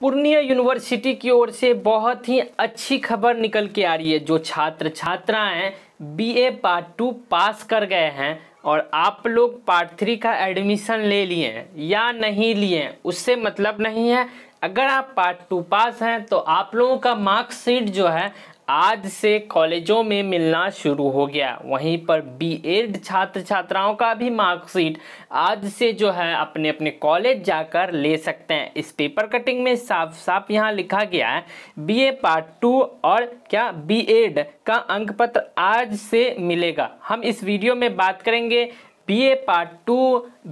Purnia university की ओर से बहुत ही अच्छी खबर निकल के आ रही है जो छात्र छात्राएं बीए पार्ट टू पास कर गए हैं और आप लोग पार्ट थ्री का एडमिशन ले लिए हैं या नहीं लिए हैं उससे मतलब नहीं है अगर आप पार्ट टू पास हैं तो आप लोगों का मार्कशीट जो है आज से कॉलेजों में मिलना शुरू हो गया वहीं पर बीएड छात्र छात्राओं का भी मार्कशीट आज से जो है अपने अपने कॉलेज जाकर ले सकते हैं इस पेपर कटिंग में साफ साफ यहाँ लिखा गया है बीए पार्ट टू और क्या बीएड का अंक पत्र आज से मिलेगा हम इस वीडियो में बात करेंगे बीए पार्ट टू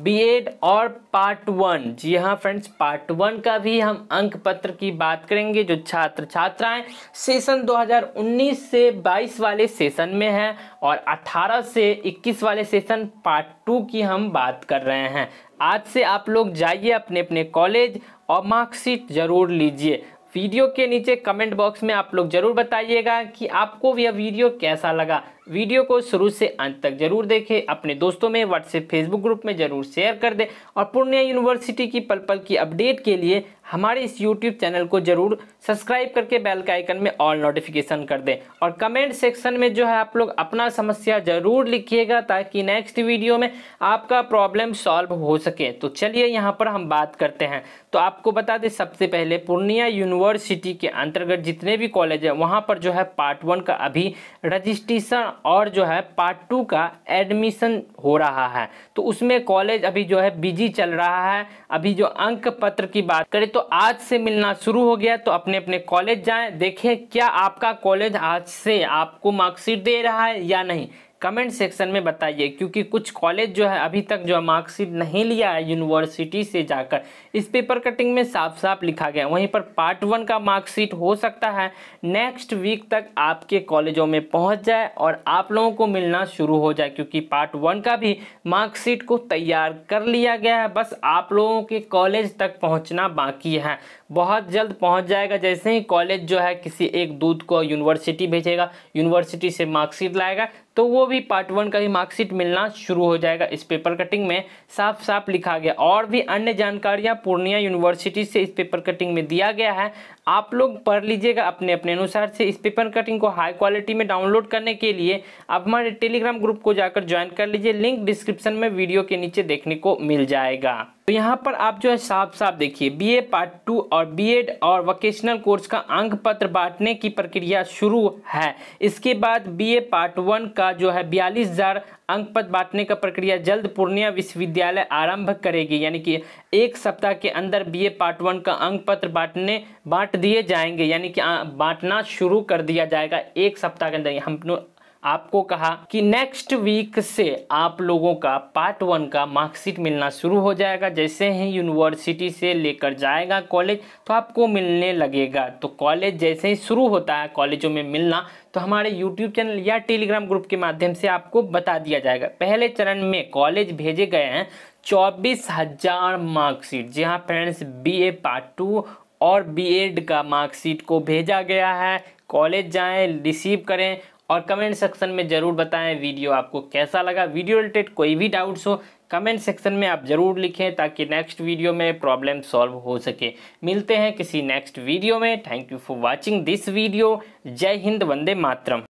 बीएड और पार्ट वन जी हाँ फ्रेंड्स पार्ट वन का भी हम अंक पत्र की बात करेंगे जो छात्र छात्राएं सेशन 2019 से 22 वाले सेशन में हैं और 18 से 21 वाले सेशन पार्ट टू की हम बात कर रहे हैं आज से आप लोग जाइए अपने अपने कॉलेज और मार्कशीट ज़रूर लीजिए वीडियो के नीचे कमेंट बॉक्स में आप लोग ज़रूर बताइएगा कि आपको यह वीडियो कैसा लगा वीडियो को शुरू से अंत तक जरूर देखें अपने दोस्तों में व्हाट्सएप फेसबुक ग्रुप में जरूर शेयर कर दें और पूर्णिया यूनिवर्सिटी की पल पल की अपडेट के लिए हमारे इस यूट्यूब चैनल को जरूर सब्सक्राइब करके बेल के आइकन में ऑल नोटिफिकेशन कर दें और कमेंट सेक्शन में जो है आप लोग अपना समस्या ज़रूर लिखिएगा ताकि नेक्स्ट वीडियो में आपका प्रॉब्लम सॉल्व हो सके तो चलिए यहाँ पर हम बात करते हैं तो आपको बता दें सबसे पहले पूर्णिया यूनिवर्सिटी के अंतर्गत जितने भी कॉलेज हैं वहाँ पर जो है पार्ट वन का अभी रजिस्ट्रेशन और जो है पार्ट टू का एडमिशन हो रहा है तो उसमें कॉलेज अभी जो है बिजी चल रहा है अभी जो अंक पत्र की बात करें तो तो आज से मिलना शुरू हो गया तो अपने अपने कॉलेज जाएं देखें क्या आपका कॉलेज आज से आपको मार्कशीट दे रहा है या नहीं कमेंट सेक्शन में बताइए क्योंकि कुछ कॉलेज जो है अभी तक जो है मार्कशीट नहीं लिया है यूनिवर्सिटी से जाकर इस पेपर कटिंग में साफ साफ लिखा गया वहीं पर पार्ट वन का मार्कशीट हो सकता है नेक्स्ट वीक तक आपके कॉलेजों में पहुंच जाए और आप लोगों को मिलना शुरू हो जाए क्योंकि पार्ट वन का भी मार्कशीट को तैयार कर लिया गया है बस आप लोगों के कॉलेज तक पहुँचना बाकी है बहुत जल्द पहुंच जाएगा जैसे ही कॉलेज जो है किसी एक दूध को यूनिवर्सिटी भेजेगा यूनिवर्सिटी से मार्कशीट लाएगा तो वो भी पार्ट वन का ही मार्कशीट मिलना शुरू हो जाएगा इस पेपर कटिंग में साफ साफ लिखा गया और भी अन्य जानकारियां पूर्णिया यूनिवर्सिटी से इस पेपर कटिंग में दिया गया है आप लोग पढ़ लीजिएगा अपने अपने अनुसार से इस पेपर कटिंग को हाई क्वालिटी में डाउनलोड करने के लिए आप हमारे टेलीग्राम ग्रुप को जाकर ज्वाइन कर लीजिए लिंक डिस्क्रिप्शन में वीडियो के नीचे देखने को मिल जाएगा तो यहाँ पर आप जो है साफ साफ देखिए बीए पार्ट टू और बीएड और वोकेशनल कोर्स का अंक पत्र बांटने की प्रक्रिया शुरू है इसके बाद बीए पार्ट वन का जो है बयालीस हज़ार अंक पत्र बांटने का प्रक्रिया जल्द पूर्णिया विश्वविद्यालय आरंभ करेगी यानी कि एक सप्ताह के अंदर बीए पार्ट वन का अंक पत्र बांटने बांट दिए जाएंगे यानी कि बांटना शुरू कर दिया जाएगा एक सप्ताह के अंदर हम आपको कहा कि नेक्स्ट वीक से आप लोगों का पार्ट वन का मार्कशीट मिलना शुरू हो जाएगा जैसे ही यूनिवर्सिटी से लेकर जाएगा कॉलेज तो आपको मिलने लगेगा तो कॉलेज जैसे ही शुरू होता है कॉलेजों में मिलना तो हमारे यूट्यूब चैनल या टेलीग्राम ग्रुप के माध्यम से आपको बता दिया जाएगा पहले चरण में कॉलेज भेजे गए हैं चौबीस हजार मार्कशीट जी हाँ friends B A part two और बी एड का मार्कशीट को भेजा गया है कॉलेज जाएं रिसीव करें और कमेंट सेक्शन में ज़रूर बताएं वीडियो आपको कैसा लगा वीडियो रिलेटेड कोई भी डाउट्स हो कमेंट सेक्शन में आप ज़रूर लिखें ताकि नेक्स्ट वीडियो में प्रॉब्लम सॉल्व हो सके मिलते हैं किसी नेक्स्ट वीडियो में thank you for watching this video जय हिंद वंदे मातरम